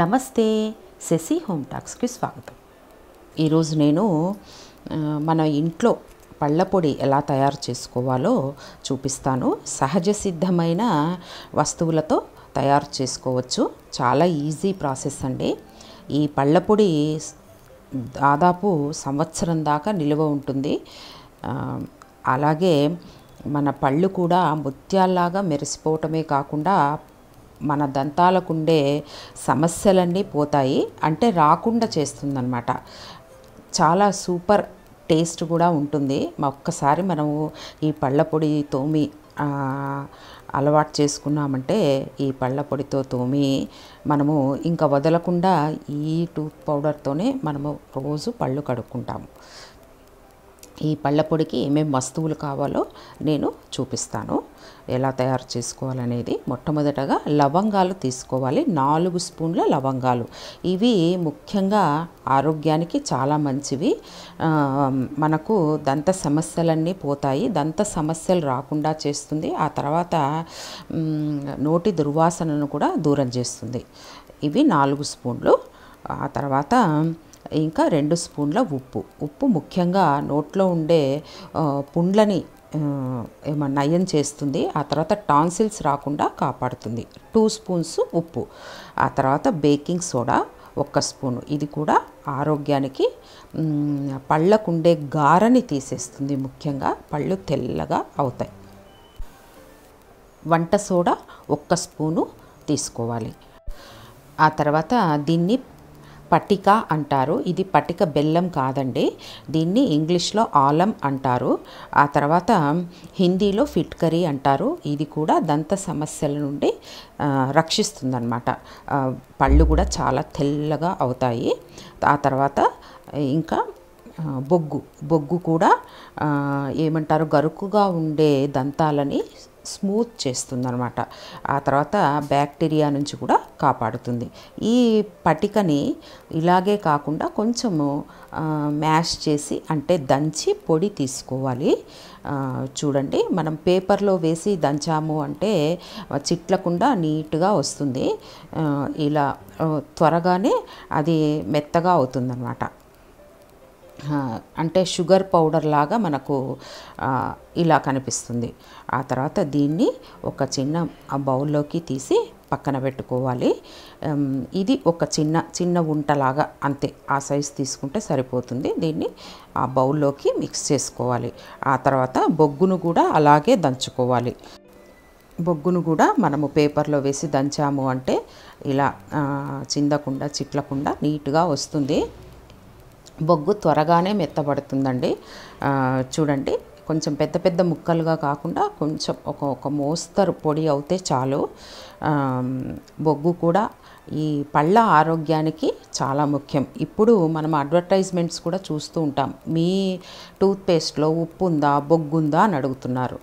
నమస్తే శశి హోమ్ టాక్స్కి స్వాగతం ఈరోజు నేను మన ఇంట్లో పళ్ళ పొడి ఎలా తయారు చేసుకోవాలో చూపిస్తాను సహజ సిద్ధమైన వస్తువులతో తయారు చేసుకోవచ్చు చాలా ఈజీ ప్రాసెస్ అండి ఈ పళ్ళ పొడి దాదాపు సంవత్సరం దాకా నిలువ ఉంటుంది అలాగే మన పళ్ళు కూడా ముత్యాల్లాగా మెరిసిపోవటమే కాకుండా మన దంతాలకుండే సమస్యలన్నీ పోతాయి అంటే రాకుండా చేస్తుందన్నమాట చాలా సూపర్ టేస్ట్ కూడా ఉంటుంది ఒక్కసారి మనము ఈ పళ్ళ పొడి తోమి అలవాటు చేసుకున్నామంటే ఈ పళ్ళ పొడితో తోమి మనము ఇంకా వదలకుండా ఈ టూత్ పౌడర్తోనే మనము రోజు పళ్ళు కడుక్కుంటాము ఈ పళ్ళ పొడికి ఏమేమి వస్తువులు కావాలో నేను చూపిస్తాను ఎలా తయారు చేసుకోవాలనేది మొట్టమొదటగా లవంగాలు తీసుకోవాలి నాలుగు స్పూన్ల లవంగాలు ఇవి ముఖ్యంగా ఆరోగ్యానికి చాలా మంచివి మనకు దంత సమస్యలన్నీ పోతాయి దంత సమస్యలు రాకుండా చేస్తుంది ఆ తర్వాత నోటి దుర్వాసనను కూడా దూరం చేస్తుంది ఇవి నాలుగు స్పూన్లు ఆ తర్వాత ఇంకా రెండు స్పూన్ల ఉప్పు ఉప్పు ముఖ్యంగా నోట్లో ఉండే పుండ్లని నయం చేస్తుంది ఆ తర్వాత టాన్సిల్స్ రాకుండా కాపాడుతుంది టూ స్పూన్స్ ఉప్పు ఆ తర్వాత బేకింగ్ సోడా ఒక్క స్పూను ఇది కూడా ఆరోగ్యానికి పళ్ళకుండే గారని తీసేస్తుంది ముఖ్యంగా పళ్ళు తెల్లగా అవుతాయి వంట సోడా ఒక్క స్పూను తీసుకోవాలి ఆ తర్వాత దీన్ని పటిక అంటారు ఇది పటిక బెల్లం కాదండి దీన్ని ఇంగ్లీష్లో ఆలం అంటారు ఆ తర్వాత హిందీలో ఫిట్కరీ అంటారు ఇది కూడా దంత సమస్యల నుండి రక్షిస్తుందన్నమాట పళ్ళు కూడా చాలా తెల్లగా అవుతాయి ఆ తర్వాత ఇంకా బొగ్గు బొగ్గు కూడా ఏమంటారు గరుకుగా ఉండే దంతాలని స్మూత్ చేస్తుంది అనమాట ఆ తర్వాత బ్యాక్టీరియా నుంచి కూడా కాపాడుతుంది ఈ పటికని ఇలాగే కాకుండా కొంచెము మ్యాష్ చేసి అంటే దంచి పొడి తీసుకోవాలి చూడండి మనం పేపర్లో వేసి దంచాము అంటే చిట్లకుండా నీట్గా వస్తుంది ఇలా త్వరగానే అది మెత్తగా అవుతుందన్నమాట అంటే షుగర్ పౌడర్ లాగా మనకు ఇలా కనిపిస్తుంది ఆ తర్వాత దీన్ని ఒక చిన్న బౌల్లోకి తీసి పక్కన పెట్టుకోవాలి ఇది ఒక చిన్న చిన్న ఉంటలాగా అంతే ఆ సైజ్ తీసుకుంటే సరిపోతుంది దీన్ని ఆ బౌల్లోకి మిక్స్ చేసుకోవాలి ఆ తర్వాత బొగ్గును కూడా అలాగే దంచుకోవాలి బొగ్గును కూడా మనము పేపర్లో వేసి దంచాము అంటే ఇలా చిందకుండా చిట్లకుండా నీట్గా వస్తుంది బొగ్గు త్వరగానే మెత్తబడుతుందండి చూడండి కొంచెం పెద్ద పెద్ద ముక్కలుగా కాకుండా కొంచెం ఒక ఒక మోస్తరు పొడి అవుతే చాలు బొగ్గు కూడా ఈ పళ్ళ ఆరోగ్యానికి చాలా ముఖ్యం ఇప్పుడు మనం అడ్వర్టైజ్మెంట్స్ కూడా చూస్తూ ఉంటాం మీ టూత్పేస్ట్లో ఉప్పు ఉందా బొగ్గుందా అని అడుగుతున్నారు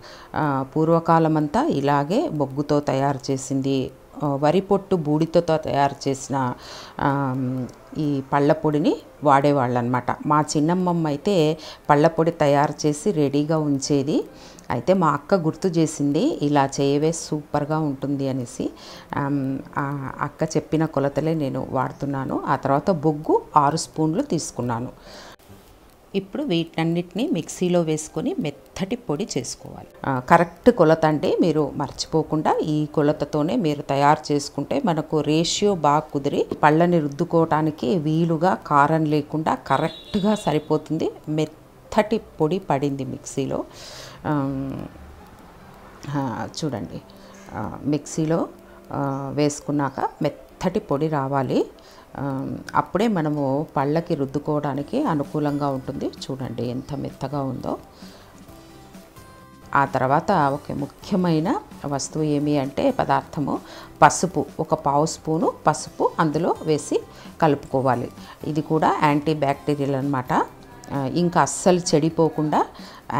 పూర్వకాలం అంతా ఇలాగే బొగ్గుతో తయారు చేసింది వరి పొట్టు బూడితో తయారు చేసిన ఈ పళ్ళ పొడిని వాడేవాళ్ళు అనమాట మా చిన్నమ్మమ్మ అయితే పళ్ళ పొడి తయారు చేసి రెడీగా ఉంచేది అయితే మా అక్క గుర్తు చేసింది ఇలా చేయవే సూపర్గా ఉంటుంది అనేసి అక్క చెప్పిన కొలతలే నేను వాడుతున్నాను ఆ తర్వాత బొగ్గు ఆరు స్పూన్లు తీసుకున్నాను ఇప్పుడు వీటన్నిటిని మిక్సీలో వేసుకొని మెత్తటి పొడి చేసుకోవాలి కరెక్ట్ కొలత అంటే మీరు మర్చిపోకుండా ఈ కొలతతోనే మీరు తయారు చేసుకుంటే మనకు రేషియో బాగా కుదిరి పళ్ళని రుద్దుకోవటానికి వీలుగా కారం లేకుండా కరెక్ట్గా సరిపోతుంది మెత్తటి పొడి పడింది మిక్సీలో చూడండి మిక్సీలో వేసుకున్నాక మెత్త మెత్తటి పొడి రావాలి అప్పుడే మనము పళ్ళకి రుద్దుకోవడానికి అనుకూలంగా ఉంటుంది చూడండి ఎంత మెత్తగా ఉందో ఆ తర్వాత ఒక ముఖ్యమైన వస్తువు ఏమి అంటే పదార్థము పసుపు ఒక పావు స్పూను పసుపు అందులో వేసి కలుపుకోవాలి ఇది కూడా యాంటీ బ్యాక్టీరియల్ అనమాట ఇంకా అస్సలు చెడిపోకుండా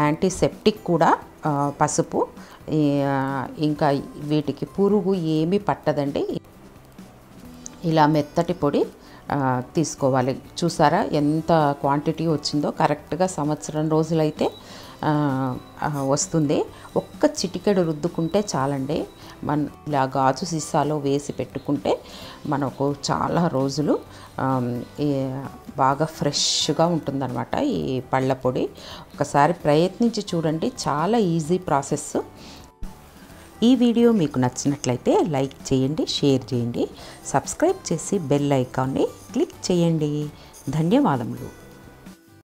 యాంటీసెప్టిక్ కూడా పసుపు ఇంకా వీటికి పురుగు ఏమీ పట్టదండి ఇలా మెత్తటి పొడి తీసుకోవాలి చూసారా ఎంత క్వాంటిటీ వచ్చిందో కరెక్ట్గా సంవత్సరం రోజులైతే వస్తుంది ఒక్క చిటికెడు రుద్దుకుంటే చాలండి మన ఇలా గాజు సీసాలో వేసి పెట్టుకుంటే మనకు చాలా రోజులు బాగా ఫ్రెష్గా ఉంటుందన్నమాట ఈ పళ్ళ పొడి ఒకసారి ప్రయత్నించి చూడండి చాలా ఈజీ ప్రాసెస్ ఈ వీడియో మీకు నచ్చినట్లయితే లైక్ చేయండి షేర్ చేయండి సబ్స్క్రైబ్ చేసి బెల్ ఐకాన్ని క్లిక్ చేయండి ధన్యవాదములు